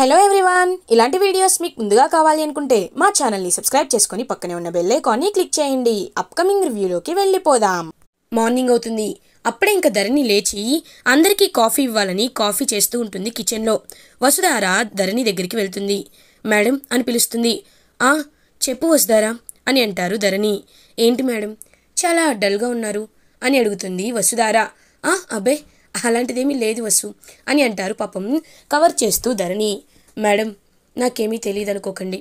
hello everyone ఇలాంటి videos మీకు ముందుగా కావాలి అనుకుంటే మా ఛానల్ని సబ్స్క్రైబ్ చేసుకుని పక్కనే ఉన్న బెల్ ఐకాన్ని క్లిక్ చేయండి అప్కమింగ్ రివ్యూలోకి వెళ్ళిపోదాం మార్నింగ్ అవుతుంది అప్పుడే ఇంకా ధరణి లేచి అందరికీ కాఫీ ఇవ్వాలని కాఫీ చేస్తూ ఉంటుంది కిచెన్లో వసుధార ధరణి దగ్గరికి వెళ్తుంది మేడం అని పిలుస్తుంది ఆ చెప్పు వసుధారా అని అంటారు ధరణి ఏంటి మేడం చాలా డల్గా ఉన్నారు అని అడుగుతుంది వసుధార ఆ అబ్బే అలాంటిదేమీ లేదు వసు అని అంటారు పాపం కవర్ చేస్తూ ధరణి మేడం నాకేమీ తెలియదు అనుకోకండి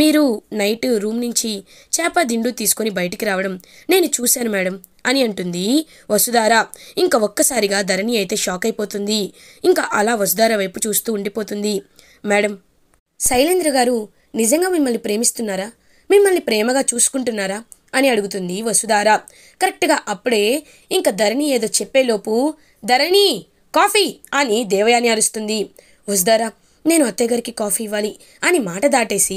మీరు నైట్ రూమ్ నుంచి చేప దిండు తీసుకొని బయటికి రావడం నేను చూశాను మేడం అని అంటుంది వసుధార ఇంకా ఒక్కసారిగా ధరణి అయితే షాక్ అయిపోతుంది ఇంకా అలా వసుధార వైపు చూస్తూ ఉండిపోతుంది మేడం శైలేంద్ర గారు నిజంగా మిమ్మల్ని ప్రేమిస్తున్నారా మిమ్మల్ని ప్రేమగా చూసుకుంటున్నారా అని అడుగుతుంది వసుధార కరెక్ట్గా అప్పుడే ఇంకా ధరణి ఏదో చెప్పేలోపు ధరణి కాఫీ అని దేవయాని అరుస్తుంది వసుధారా నేను అత్తయ్య గారికి కాఫీ ఇవ్వాలి అని మాట దాటేసి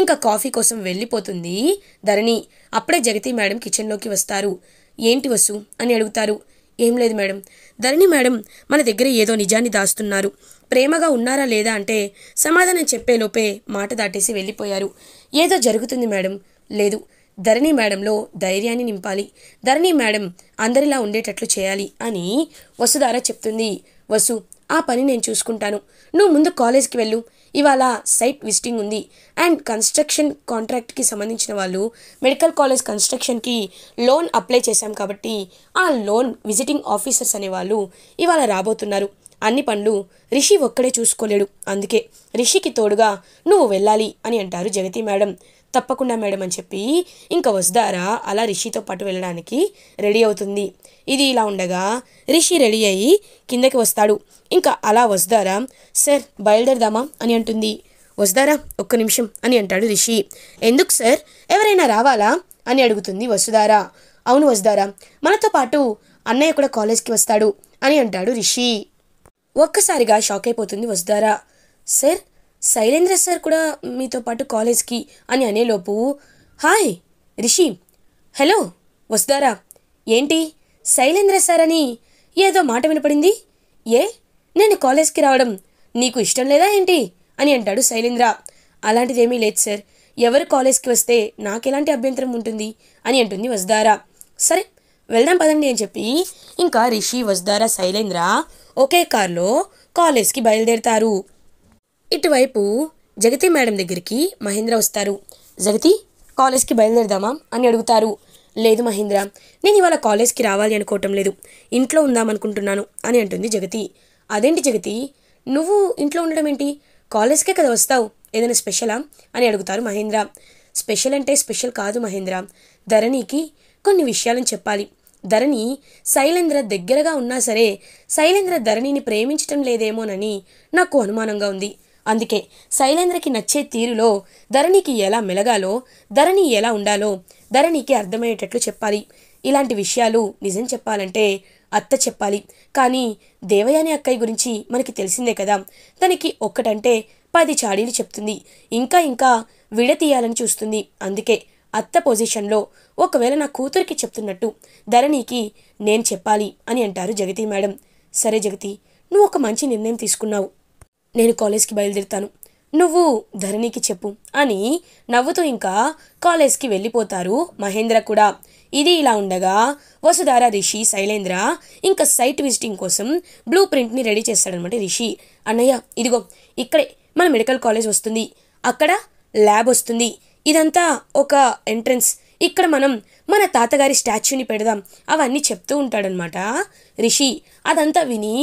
ఇంకా కాఫీ కోసం వెళ్ళిపోతుంది ధరణి అప్పుడే జగతి మేడం కిచెన్లోకి వస్తారు ఏంటి వసు అని అడుగుతారు ఏం లేదు మేడం ధరణి మేడం మన దగ్గర ఏదో నిజాన్ని దాస్తున్నారు ప్రేమగా ఉన్నారా లేదా అంటే సమాధానం చెప్పేలోపే మాట దాటేసి వెళ్ళిపోయారు ఏదో జరుగుతుంది మేడం లేదు ధరణి మేడంలో ధైర్యాన్ని నింపాలి ధరణి మేడం అందరిలా ఉండేటట్లు చేయాలి అని వసుధార చెప్తుంది వసు ఆ పని నేను చూసుకుంటాను నువ్వు ముందు కాలేజ్కి వెళ్ళు ఇవాళ సైట్ విజిటింగ్ ఉంది అండ్ కన్స్ట్రక్షన్ కాంట్రాక్ట్కి సంబంధించిన వాళ్ళు మెడికల్ కాలేజ్ కన్స్ట్రక్షన్కి లోన్ అప్లై చేశాం కాబట్టి ఆ లోన్ విజిటింగ్ ఆఫీసర్స్ అనేవాళ్ళు ఇవాళ రాబోతున్నారు అన్ని పనులు రిషి ఒక్కడే చూసుకోలేడు అందుకే రిషికి తోడుగా నువ్వు వెళ్ళాలి అని అంటారు జగతి మేడం తప్పకుండా మేడం అని చెప్పి ఇంకా వస్తారా అలా రిషితో పాటు వెళ్ళడానికి రెడీ అవుతుంది ఇది ఇలా ఉండగా రిషి రెడీ అయ్యి కిందకి వస్తాడు ఇంకా అలా వస్తారా సార్ బయలుదేరదామా అని అంటుంది వస్తారా ఒక్క నిమిషం అని అంటాడు రిషి ఎందుకు సార్ ఎవరైనా రావాలా అని అడుగుతుంది వసుదారా అవును వస్తారా మనతో పాటు అన్నయ్య కూడా కాలేజ్కి వస్తాడు అని అంటాడు రిషి ఒక్కసారిగా షాక్ అయిపోతుంది వస్తారా సార్ శైలేంద్ర సార్ కూడా మీతో పాటు కాలేజ్కి అని అనేలోపు హాయ్ రిషి హలో వస్తారా ఏంటి శైలేంద్ర సార్ అని ఏదో మాట వినపడింది ఏ నేను కాలేజ్కి రావడం నీకు ఇష్టం లేదా ఏంటి అని అంటాడు శైలేంద్ర అలాంటిదేమీ లేదు సార్ ఎవరు కాలేజ్కి వస్తే నాకెలాంటి అభ్యంతరం ఉంటుంది అని అంటుంది వస్దారా సరే వెళ్దాం పదండి అని చెప్పి ఇంకా రిషి వస్దారా శైలేంద్ర ఒకే కార్లో కాలేజ్కి బయలుదేరతారు ఇటువైపు జగతి మేడం దగ్గరికి మహేంద్ర వస్తారు జగతి కాలేజ్కి బయలుదేరదామా అని అడుగుతారు లేదు మహేంద్ర నేను ఇవాళ కాలేజ్కి రావాలి అనుకోవటం లేదు ఇంట్లో ఉందామనుకుంటున్నాను అని అంటుంది జగతి అదేంటి జగతి నువ్వు ఇంట్లో ఉండడం ఏంటి కాలేజ్కే కదా వస్తావు ఏదైనా స్పెషలా అని అడుగుతారు మహేంద్ర స్పెషల్ అంటే స్పెషల్ కాదు మహేంద్ర ధరణికి కొన్ని విషయాలను చెప్పాలి ధరణి శైలేంద్ర దగ్గరగా ఉన్నా సరే శైలేంద్ర ధరణిని ప్రేమించటం లేదేమోనని నాకు అనుమానంగా ఉంది అందుకే శైలేంద్రకి నచ్చే తీరులో ధరణికి ఎలా మెలగాలో ధరణి ఎలా ఉండాలో ధరణికి అర్థమయ్యేటట్లు చెప్పాలి ఇలాంటి విషయాలు నిజం చెప్పాలంటే అత్త చెప్పాలి కానీ దేవయాని అక్కయ్య గురించి మనకి తెలిసిందే కదా తనకి ఒక్కటంటే పది చాడీలు చెప్తుంది ఇంకా ఇంకా విడతీయాలని చూస్తుంది అందుకే అత్త పొజిషన్లో ఒకవేళ నా కూతురికి చెప్తున్నట్టు ధరణికి నేను చెప్పాలి అని అంటారు జగతి మేడం సరే జగతి నువ్వు ఒక మంచి నిర్ణయం తీసుకున్నావు నేను కాలేజ్కి బయలుదేరుతాను నువ్వు ధరణికి చెప్పు అని నవ్వుతూ ఇంకా కాలేజ్కి వెళ్ళిపోతారు మహేంద్ర కూడా ఇది ఇలా ఉండగా వసుధార రిషి శైలేంద్ర ఇంకా సైట్ విజిటింగ్ కోసం బ్లూ ప్రింట్ని రెడీ చేస్తాడనమాట రిషి అన్నయ్య ఇదిగో ఇక్కడే మన మెడికల్ కాలేజ్ వస్తుంది అక్కడ ల్యాబ్ వస్తుంది ఇదంతా ఒక ఎంట్రన్స్ ఇక్కడ మనం మన తాతగారి స్టాచ్యూని పెడదాం అవన్నీ చెప్తూ ఉంటాడనమాట రిషి అదంతా విని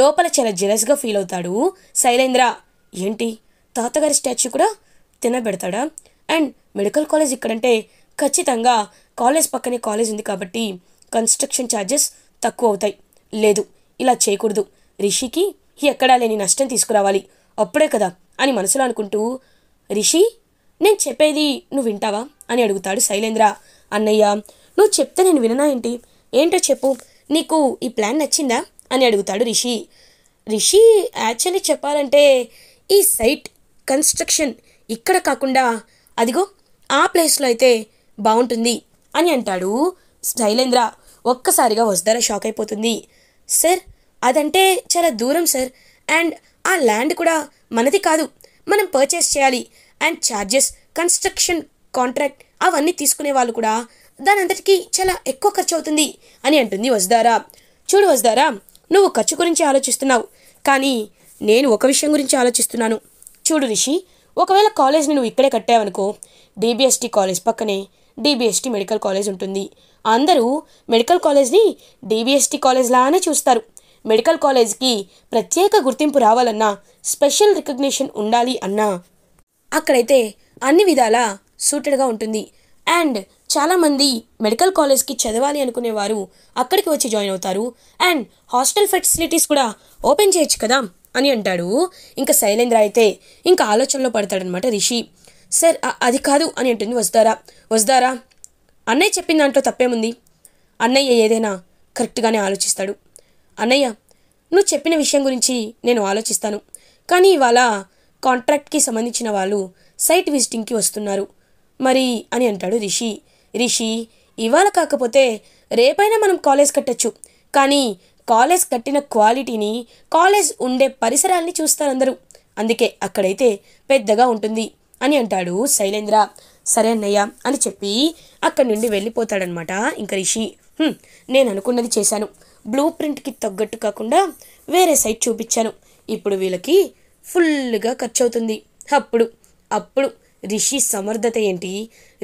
లోపల చాలా జెలస్గా ఫీల్ అవుతాడు శైలేంద్ర ఏంటి తాతగారి స్టాచ్యూ కూడా తినబెడతాడా అండ్ మెడికల్ కాలేజ్ ఇక్కడంటే ఖచ్చితంగా కాలేజ్ పక్కనే కాలేజ్ ఉంది కాబట్టి కన్స్ట్రక్షన్ ఛార్జెస్ తక్కువ అవుతాయి లేదు ఇలా చేయకూడదు రిషికి ఎక్కడా లేని నష్టం తీసుకురావాలి అప్పుడే కదా అని మనసులో అనుకుంటూ రిషి నేను చెప్పేది నువ్వు వింటావా అని అడుగుతాడు శైలేంద్ర అన్నయ్య నువ్వు చెప్తే నేను విననా ఏంటి ఏంటో చెప్పు నీకు ఈ ప్లాన్ నచ్చిందా అని అడుగుతాడు రిషి రిషి యాక్చువల్లీ చెప్పాలంటే ఈ సైట్ కన్స్ట్రక్షన్ ఇక్కడ కాకుండా అదిగో ఆ ప్లేస్లో అయితే బాగుంటుంది అని అంటాడు శైలేంద్ర ఒక్కసారిగా వస్తారా షాక్ అయిపోతుంది సార్ అదంటే చాలా దూరం సార్ అండ్ ఆ ల్యాండ్ కూడా మనది కాదు మనం పర్చేస్ చేయాలి అండ్ ఛార్జెస్ కన్స్ట్రక్షన్ కాంట్రాక్ట్ అవన్నీ తీసుకునే వాళ్ళు కూడా దాని అంతటికీ చాలా ఎక్కువ ఖర్చు అవుతుంది అని అంటుంది వసుదారా చూడు వసుదారా నువ్వు ఖర్చు గురించి ఆలోచిస్తున్నావు కానీ నేను ఒక విషయం గురించి ఆలోచిస్తున్నాను చూడు రిషి ఒకవేళ కాలేజ్ని నువ్వు ఇక్కడే కట్టావనుకో డిబిఎస్టి కాలేజ్ పక్కనే డిబిఎస్టి మెడికల్ కాలేజ్ ఉంటుంది అందరూ మెడికల్ కాలేజ్ని కాలేజ్ కాలేజ్లానే చూస్తారు మెడికల్ కాలేజ్కి ప్రత్యేక గుర్తింపు రావాలన్నా స్పెషల్ రికగ్నిషన్ ఉండాలి అన్నా అక్కడైతే అన్ని విధాలా సూటెడ్గా ఉంటుంది అండ్ చాలామంది మెడికల్ కాలేజ్కి చదవాలి అనుకునేవారు అక్కడికి వచ్చి జాయిన్ అవుతారు అండ్ హాస్టల్ ఫెసిలిటీస్ కూడా ఓపెన్ చేయొచ్చు కదా అని అంటాడు ఇంకా శైలేంద్ర అయితే ఇంకా ఆలోచనలో పడతాడనమాట రిషి సార్ అది కాదు అని అంటుంది వస్తారా వస్తారా అన్నయ్య చెప్పిన దాంట్లో తప్పేముంది అన్నయ్య ఏదైనా కరెక్ట్గానే ఆలోచిస్తాడు అన్నయ్య నువ్వు చెప్పిన విషయం గురించి నేను ఆలోచిస్తాను కానీ ఇవాళ కాంట్రాక్ట్కి సంబంధించిన వాళ్ళు సైట్ విజిటింగ్కి వస్తున్నారు మరి అని అంటాడు రిషి రిషి ఇవాళ కాకపోతే రేపైనా మనం కాలేజ్ కట్టచ్చు కానీ కాలేజ్ కట్టిన క్వాలిటీని కాలేజ్ ఉండే పరిసరాల్ని చూస్తారందరూ అందుకే అక్కడైతే పెద్దగా ఉంటుంది అని అంటాడు శైలేంద్ర సరే అన్నయ్య అని చెప్పి అక్కడి నుండి వెళ్ళిపోతాడనమాట ఇంకా రిషి నేను అనుకున్నది చేశాను బ్లూ ప్రింట్కి తగ్గట్టు కాకుండా వేరే సైట్ చూపించాను ఇప్పుడు వీళ్ళకి ఫుల్గా ఖర్చు అవుతుంది అప్పుడు అప్పుడు రిషి సమర్థత ఏంటి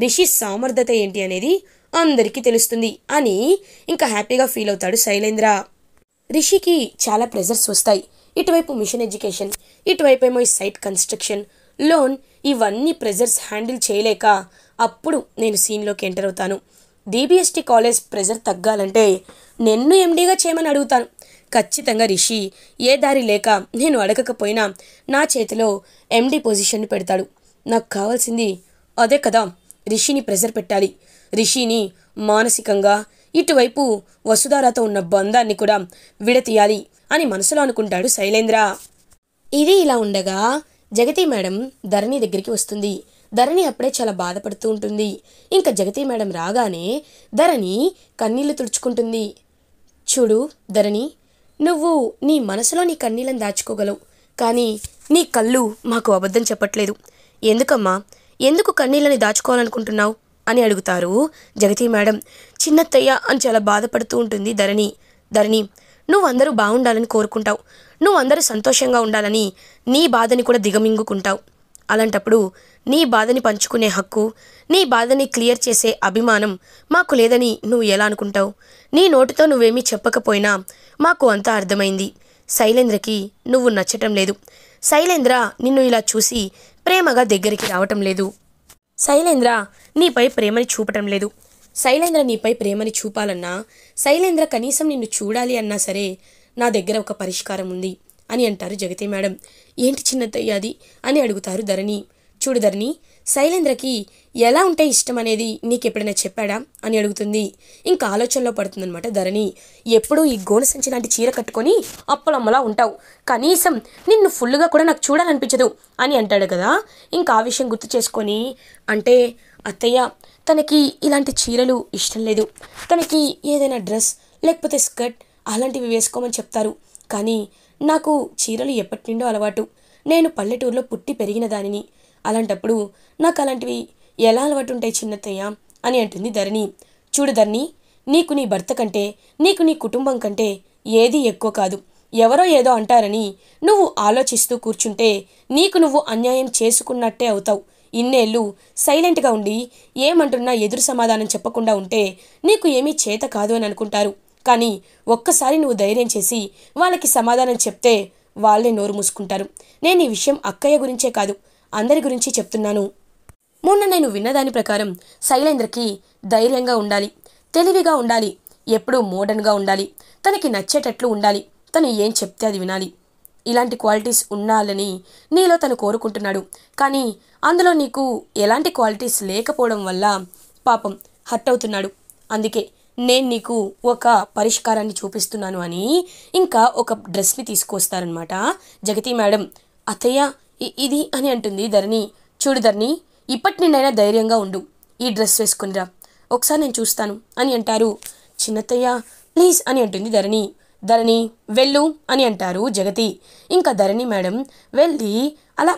రిషి సామర్థత ఏంటి అనేది అందరికీ తెలుస్తుంది అని ఇంకా హ్యాపీగా ఫీల్ అవుతాడు శైలేంద్ర రిషికి చాలా ప్రెజర్స్ వస్తాయి ఇటువైపు మిషన్ ఎడ్యుకేషన్ ఇటువైపు ఏమో ఈ సైట్ కన్స్ట్రక్షన్ లోన్ ఇవన్నీ ప్రెజర్స్ హ్యాండిల్ చేయలేక అప్పుడు నేను సీన్లోకి ఎంటర్ అవుతాను డిబిఎస్టీ కాలేజ్ ప్రెజర్ తగ్గాలంటే నిన్ను ఎండీగా చేయమని అడుగుతాను ఖచ్చితంగా రిషి ఏ దారి లేక నేను అడగకపోయినా నా చేతిలో ఎండీ పొజిషన్ పెడతాడు నాకు కావాల్సింది అదే కదా రిషిని ప్రెజర్ పెట్టాలి రిషిని మానసికంగా ఇటువైపు వసుధారాతో ఉన్న బంధాన్ని కూడా విడతీయాలి అని మనసులో అనుకుంటాడు శైలేంద్ర ఇది ఇలా ఉండగా జగతి మేడం ధరణి దగ్గరికి వస్తుంది ధరణి అప్పుడే చాలా బాధపడుతూ ఉంటుంది ఇంకా జగతి మేడం రాగానే ధరణి కన్నీళ్లు తుడుచుకుంటుంది చూడు ధరణి నువ్వు నీ మనసులో నీ కన్నీళ్ళని దాచుకోగలవు కానీ నీ కళ్ళు మాకు అబద్ధం చెప్పట్లేదు ఎందుకమ్మా ఎందుకు కన్నీళ్ళని దాచుకోవాలనుకుంటున్నావు అని అడుగుతారు జగతి మేడం చిన్నత్తయ్య అని చాలా బాధపడుతూ ఉంటుంది ధరణి ధరణి నువ్వందరూ బాగుండాలని కోరుకుంటావు నువ్వందరూ సంతోషంగా ఉండాలని నీ బాధని కూడా దిగమింగుకుంటావు అలాంటప్పుడు నీ బాధని పంచుకునే హక్కు నీ బాధని క్లియర్ చేసే అభిమానం మాకు లేదని నువ్వు ఎలా అనుకుంటావు నీ నోటితో నువ్వేమీ చెప్పకపోయినా మాకు అంతా అర్థమైంది శైలేంద్రకి నువ్వు నచ్చటం లేదు శైలేంద్ర నిన్ను ఇలా చూసి ప్రేమగా దగ్గరికి రావటం లేదు శైలేంద్ర నీపై ప్రేమని చూపటం లేదు శైలేంద్ర నీపై ప్రేమని చూపాలన్నా శైలేంద్ర కనీసం నిన్ను చూడాలి అన్నా సరే నా దగ్గర ఒక పరిష్కారం ఉంది అని అంటారు జగతి మేడం ఏంటి చిన్నతయ్య అది అని అడుగుతారు ధరణి చూడుదర్ని శైలేంద్రకి ఎలా ఉంటే ఇష్టం అనేది నీకు ఎప్పుడైనా చెప్పాడా అని అడుగుతుంది ఇంకా ఆలోచనలో పడుతుందనమాట ధరణి ఎప్పుడూ ఈ గోన సంచి లాంటి చీర కట్టుకొని అప్పలమ్మలా ఉంటావు కనీసం నిన్ను ఫుల్గా కూడా నాకు చూడాలనిపించదు అని అంటాడు కదా ఇంకా ఆ విషయం గుర్తు చేసుకొని అంటే అత్తయ్య తనకి ఇలాంటి చీరలు ఇష్టం లేదు తనకి ఏదైనా డ్రెస్ లేకపోతే స్కర్ట్ అలాంటివి వేసుకోమని చెప్తారు కానీ నాకు చీరలు ఎప్పటి నుండో అలవాటు నేను పల్లెటూరులో పుట్టి పెరిగిన దానిని అలాంటప్పుడు నాకు అలాంటివి ఎలా అలవాటుంటాయి చిన్నతయ్య అని అంటుంది ధరణి చూడు ధరణి నీకు నీ భర్త కంటే నీకు నీ కుటుంబం కంటే ఏది ఎక్కువ కాదు ఎవరో ఏదో అంటారని నువ్వు ఆలోచిస్తూ కూర్చుంటే నీకు నువ్వు అన్యాయం చేసుకున్నట్టే అవుతావు ఇన్నేళ్ళు సైలెంట్గా ఉండి ఏమంటున్నా ఎదురు సమాధానం చెప్పకుండా ఉంటే నీకు ఏమీ చేత కాదు అని అనుకుంటారు కానీ ఒక్కసారి నువ్వు ధైర్యం చేసి వాళ్ళకి సమాధానం చెప్తే వాళ్లే నోరు మూసుకుంటారు నేను ఈ విషయం అక్కయ్య గురించే కాదు అందరి గురించి చెప్తున్నాను మొన్న నేను విన్నదాని ప్రకారం శైలేంద్రకి ధైర్యంగా ఉండాలి తెలివిగా ఉండాలి ఎప్పుడూ మోడర్న్గా ఉండాలి తనకి నచ్చేటట్లు ఉండాలి తను ఏం చెప్తే అది వినాలి ఇలాంటి క్వాలిటీస్ ఉండాలని నీలో తను కోరుకుంటున్నాడు కానీ అందులో నీకు ఎలాంటి క్వాలిటీస్ లేకపోవడం వల్ల పాపం హర్ట్ అవుతున్నాడు అందుకే నేను నీకు ఒక పరిష్కారాన్ని చూపిస్తున్నాను అని ఇంకా ఒక డ్రెస్ని తీసుకొస్తారనమాట జగతి మేడం అత్తయ్య ఇది అని అంటుంది ధరణి చూడు ధరణి ఇప్పటి నుండైనా ధైర్యంగా ఉండు ఈ డ్రెస్ వేసుకునిరా ఒకసారి నేను చూస్తాను అని అంటారు చిన్నత్తయ్య ప్లీజ్ అని అంటుంది ధరణి ధరణి వెళ్ళు అని అంటారు జగతి ఇంకా ధరణి మేడం వెళ్ళి అలా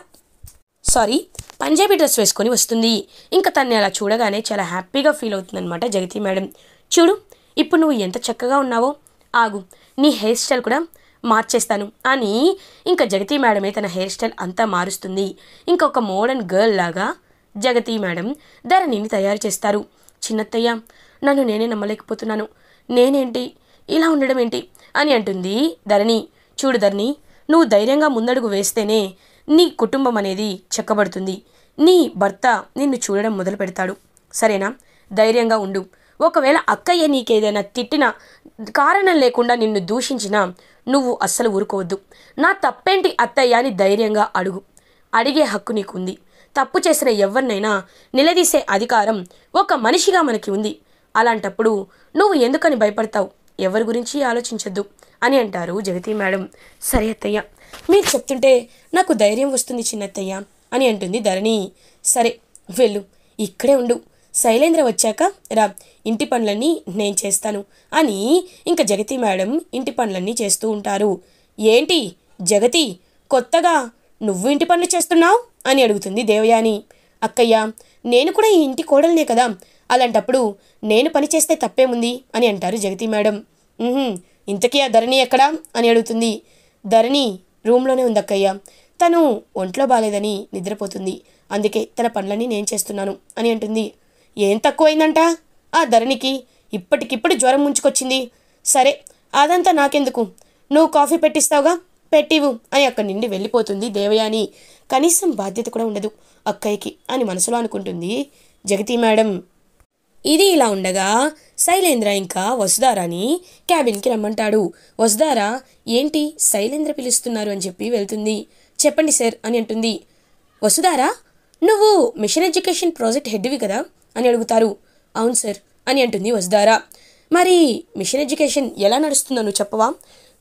సారీ పంజాబీ డ్రెస్ వేసుకొని వస్తుంది ఇంకా తన్ని అలా చూడగానే చాలా హ్యాపీగా ఫీల్ అవుతుందన్నమాట జగతి మేడం చూడు ఇప్పుడు నువ్వు ఎంత చక్కగా ఉన్నావో ఆగు నీ హెయిర్ స్టైల్ కూడా మార్చేస్తాను అని ఇంకా జగతి మేడమే తన హెయిర్ స్టైల్ అంతా మారుస్తుంది ఇంకొక మోడర్న్ గర్ల్ లాగా జగతి మేడం ధరణిని తయారు చేస్తారు చిన్నత్తయ్య నన్ను నేనే నమ్మలేకపోతున్నాను నేనేంటి ఇలా ఉండడం ఏంటి అని అంటుంది ధరణి చూడు ధరణి నువ్వు ధైర్యంగా ముందడుగు వేస్తేనే నీ కుటుంబం అనేది చెక్కబడుతుంది నీ భర్త నిన్ను చూడడం మొదలు పెడతాడు సరేనా ధైర్యంగా ఉండు ఒకవేళ అక్కయ్య నీకేదైనా తిట్టినా కారణం లేకుండా నిన్ను దూషించినా నువ్వు అస్సలు ఊరుకోవద్దు నా తప్పేంటి అత్తయ్య అని ధైర్యంగా అడుగు అడిగే హక్కు నీకుంది తప్పు చేసిన ఎవరినైనా నిలదీసే అధికారం ఒక మనిషిగా మనకి ఉంది అలాంటప్పుడు నువ్వు ఎందుకని భయపడతావు ఎవరి గురించి ఆలోచించద్దు అని అంటారు జగతి మేడం సరే అత్తయ్య మీరు చెప్తుంటే నాకు ధైర్యం వస్తుంది చిన్నత్తయ్య అని అంటుంది ధరణి సరే వెళ్ళు ఇక్కడే ఉండు శైలేంద్ర వచ్చాక రా ఇంటి పనులన్నీ నేను చేస్తాను అని ఇంకా జగతి మేడం ఇంటి పనులన్నీ చేస్తూ ఉంటారు ఏంటి జగతి కొత్తగా నువ్వు ఇంటి పనులు చేస్తున్నావు అని అడుగుతుంది దేవయాని అక్కయ్య నేను కూడా ఈ ఇంటి కోడలనే కదా అలాంటప్పుడు నేను పని చేస్తే తప్పేముంది అని అంటారు జగతి మేడం ఇంతకీ ఆ ధరణి ఎక్కడా అని అడుగుతుంది ధరణి రూమ్లోనే అక్కయ్యా తను ఒంట్లో బాగాలేదని నిద్రపోతుంది అందుకే తన పనులన్నీ నేను చేస్తున్నాను అని అంటుంది ఏం తక్కువైందంట ఆ ధరణికి ఇప్పటికిప్పుడు జ్వరం ముంచుకొచ్చింది సరే అదంతా నాకెందుకు నువ్వు కాఫీ పెట్టిస్తావుగా పెట్టివు అని అక్కడి నుండి వెళ్ళిపోతుంది దేవయాని కనీసం బాధ్యత కూడా ఉండదు అక్కయ్యకి అని మనసులో అనుకుంటుంది జగతి మేడం ఇది ఇలా ఉండగా శైలేంద్ర ఇంకా వసుధారాని క్యాబిన్కి రమ్మంటాడు వసుధారా ఏంటి శైలేంద్ర పిలుస్తున్నారు అని చెప్పి వెళ్తుంది చెప్పండి సార్ అని అంటుంది వసుధారా నువ్వు మిషన్ ఎడ్యుకేషన్ ప్రాజెక్ట్ హెడ్వి కదా అని అడుగుతారు అవును సార్ అని అంటుంది వసుధారా మరి మిషన్ ఎడ్యుకేషన్ ఎలా నడుస్తుందో నువ్వు చెప్పవా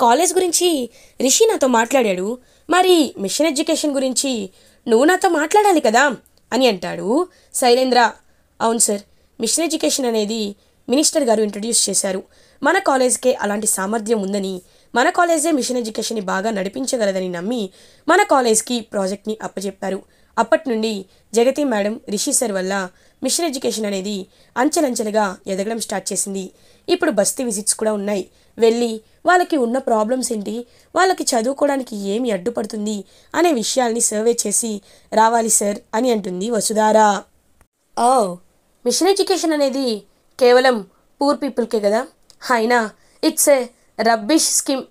కాలేజ్ గురించి రిషి నాతో మాట్లాడాడు మరి మిషన్ ఎడ్యుకేషన్ గురించి నువ్వు నాతో మాట్లాడాలి కదా అని అంటాడు శైలేంద్ర అవును సార్ మిషన్ ఎడ్యుకేషన్ అనేది మినిస్టర్ గారు ఇంట్రడ్యూస్ చేశారు మన కాలేజ్కే అలాంటి సామర్థ్యం ఉందని మన కాలేజే మిషన్ ఎడ్యుకేషన్ని బాగా నడిపించగలదని నమ్మి మన కాలేజ్కి ప్రాజెక్ట్ని అప్పచెప్పారు అప్పటి నుండి జగతి మేడం రిషి సార్ వల్ల మిషన్ ఎడ్యుకేషన్ అనేది అంచెలంచెలుగా ఎదగడం స్టార్ట్ చేసింది ఇప్పుడు బస్తీ విజిట్స్ కూడా ఉన్నాయి వెళ్ళి వాళ్ళకి ఉన్న ప్రాబ్లమ్స్ ఏంటి వాళ్ళకి చదువుకోవడానికి ఏమి అడ్డుపడుతుంది అనే విషయాల్ని సర్వే చేసి రావాలి సార్ అని అంటుంది వసుధారా ఓ మిషన్ ఎడ్యుకేషన్ అనేది కేవలం పూర్ పీపుల్కే కదా అయినా ఇట్స్ ఏ రబ్బిష్ స్కీమ్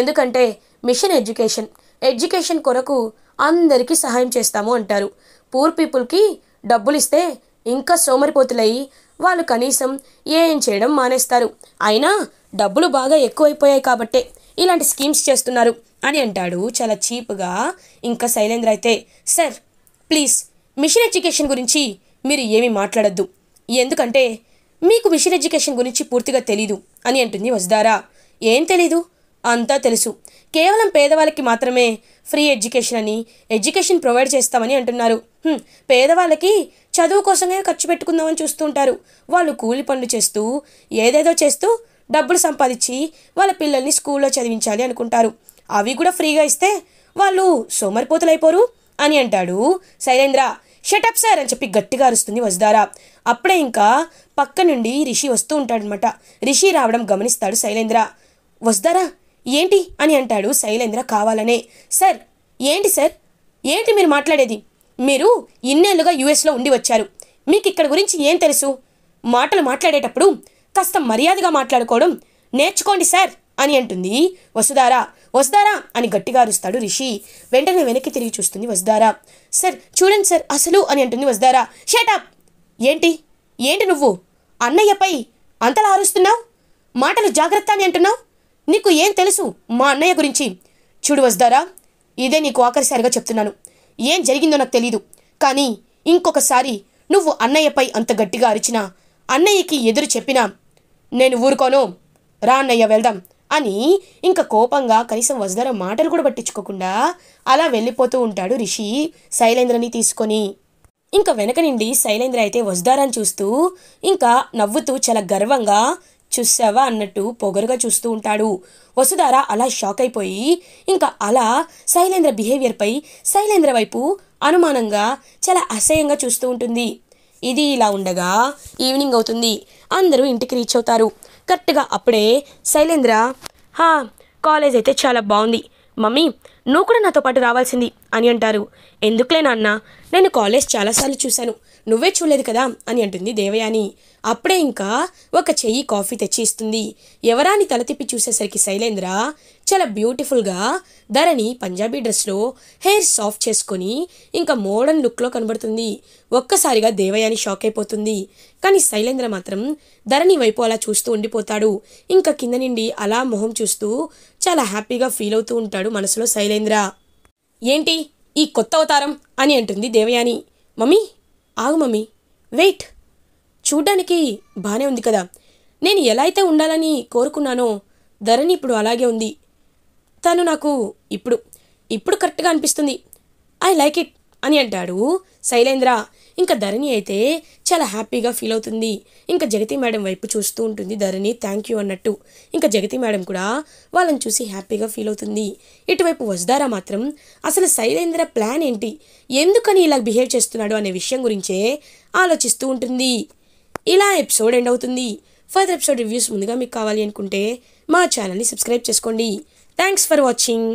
ఎందుకంటే మిషన్ ఎడ్యుకేషన్ ఎడ్యుకేషన్ కొరకు అందరికీ సహాయం చేస్తాము అంటారు పూర్ పీపుల్కి డబ్బులు ఇస్తే ఇంకా సోమరిపోతులయ్యి వాళ్ళు కనీసం ఏం చేయడం మానేస్తారు అయినా డబ్బులు బాగా ఎక్కువైపోయాయి కాబట్టే ఇలాంటి స్కీమ్స్ చేస్తున్నారు అని అంటాడు చాలా చీప్గా ఇంకా శైలేంద్ర అయితే సార్ ప్లీజ్ మిషన్ ఎడ్యుకేషన్ గురించి మీరు ఏమి మాట్లాడద్దు ఎందుకంటే మీకు మిషన్ ఎడ్యుకేషన్ గురించి పూర్తిగా తెలీదు అని అంటుంది వసుదారా ఏం తెలీదు అంతా తెలుసు కేవలం పేదవాళ్ళకి మాత్రమే ఫ్రీ ఎడ్యుకేషన్ అని ఎడ్యుకేషన్ ప్రొవైడ్ చేస్తామని అంటున్నారు పేదవాళ్ళకి చదువు కోసమే ఖర్చు పెట్టుకుందామని చూస్తుంటారు వాళ్ళు కూలి పనులు చేస్తూ ఏదేదో చేస్తూ డబ్బులు సంపాదించి వాళ్ళ పిల్లల్ని స్కూల్లో చదివించాలి అనుకుంటారు అవి కూడా ఫ్రీగా ఇస్తే వాళ్ళు అయిపోరు అని అంటాడు శైలేంద్ర షటప్ సార్ అని చెప్పి గట్టిగా అరుస్తుంది వజదారా అప్పుడే ఇంకా పక్క నుండి రిషి వస్తూ ఉంటాడనమాట రిషి రావడం గమనిస్తాడు శైలేంద్ర వస్తారా ఏంటి అని అంటాడు శైలేంద్ర కావాలనే సార్ ఏంటి సార్ ఏంటి మీరు మాట్లాడేది మీరు ఇన్నేళ్లుగా యుఎస్లో ఉండి వచ్చారు మీకు ఇక్కడ గురించి ఏం తెలుసు మాటలు మాట్లాడేటప్పుడు కాస్త మర్యాదగా మాట్లాడుకోవడం నేర్చుకోండి సార్ అని అంటుంది వసుధారా వసుధారా అని గట్టిగా అరుస్తాడు రిషి వెంటనే వెనక్కి తిరిగి చూస్తుంది వసుధారా సార్ చూడండి సార్ అసలు అని అంటుంది వసుధారా షేటాప్ ఏంటి ఏంటి నువ్వు అన్నయ్యపై అంతలా అరుస్తున్నావు మాటలు జాగ్రత్త అని అంటున్నావు నీకు ఏం తెలుసు మా అన్నయ్య గురించి చూడు వస్తారా ఇదే నీకు ఆఖరిసారిగా చెప్తున్నాను ఏం జరిగిందో నాకు తెలీదు కానీ ఇంకొకసారి నువ్వు అన్నయ్యపై అంత గట్టిగా అరిచినా అన్నయ్యకి ఎదురు చెప్పినా నేను ఊరుకోను రా అన్నయ్య వెళ్దాం అని ఇంకా కోపంగా కనీసం వజ్దర మాటలు కూడా పట్టించుకోకుండా అలా వెళ్ళిపోతూ ఉంటాడు రిషి శైలేంద్రని తీసుకొని ఇంకా వెనక నుండి శైలేంద్ర అయితే వజ్దారాన్ని చూస్తూ ఇంకా నవ్వుతూ చాలా గర్వంగా చూసావా అన్నట్టు పొగరుగా చూస్తూ ఉంటాడు వసుధార అలా షాక్ అయిపోయి ఇంకా అలా శైలేంద్ర బిహేవియర్పై శైలేంద్ర వైపు అనుమానంగా చాలా అసహ్యంగా చూస్తూ ఉంటుంది ఇది ఇలా ఉండగా ఈవినింగ్ అవుతుంది అందరూ ఇంటికి రీచ్ అవుతారు కరెక్ట్గా అప్పుడే శైలేంద్ర హా కాలేజ్ అయితే చాలా బాగుంది మమ్మీ నువ్వు కూడా నాతో పాటు రావాల్సింది అని అంటారు ఎందుకులే నాన్న నేను కాలేజ్ చాలాసార్లు చూశాను నువ్వే చూడలేదు కదా అని అంటుంది దేవయాని అప్పుడే ఇంకా ఒక చెయ్యి కాఫీ తెచ్చి ఇస్తుంది ఎవరాని తల తిప్పి చూసేసరికి శైలేంద్ర చాలా బ్యూటిఫుల్గా ధరణి పంజాబీ డ్రెస్లో హెయిర్ సాఫ్ట్ చేసుకొని ఇంకా మోడర్న్ లుక్లో కనబడుతుంది ఒక్కసారిగా దేవయాని షాక్ అయిపోతుంది కానీ శైలేంద్ర మాత్రం ధరణి వైపు అలా చూస్తూ ఉండిపోతాడు ఇంకా కింద నుండి అలా మొహం చూస్తూ చాలా హ్యాపీగా ఫీల్ అవుతూ ఉంటాడు మనసులో శైలేంద్ర ఏంటి ఈ కొత్త అవతారం అని అంటుంది దేవయాని మమ్మీ ఆగు మమ్మీ వెయిట్ చూడ్డానికి బాగానే ఉంది కదా నేను ఎలా అయితే ఉండాలని కోరుకున్నానో ధరణి ఇప్పుడు అలాగే ఉంది తను నాకు ఇప్పుడు ఇప్పుడు కరెక్ట్గా అనిపిస్తుంది ఐ లైక్ ఇట్ అని అంటాడు శైలేంద్ర ఇంకా ధరణి అయితే చాలా హ్యాపీగా ఫీల్ అవుతుంది ఇంకా జగతి మేడం వైపు చూస్తూ ఉంటుంది ధరణి థ్యాంక్ యూ అన్నట్టు ఇంకా జగతి మేడం కూడా వాళ్ళని చూసి హ్యాపీగా ఫీల్ అవుతుంది ఇటువైపు వసుధారా మాత్రం అసలు శైలేంద్ర ప్లాన్ ఏంటి ఎందుకని ఇలా బిహేవ్ చేస్తున్నాడు అనే విషయం గురించే ఆలోచిస్తూ ఉంటుంది ఇలా ఎపిసోడ్ ఎండ్ అవుతుంది ఫర్దర్ ఎపిసోడ్ రివ్యూస్ ముందుగా మీకు కావాలి అనుకుంటే మా ఛానల్ని సబ్స్క్రైబ్ చేసుకోండి థ్యాంక్స్ ఫర్ వాచింగ్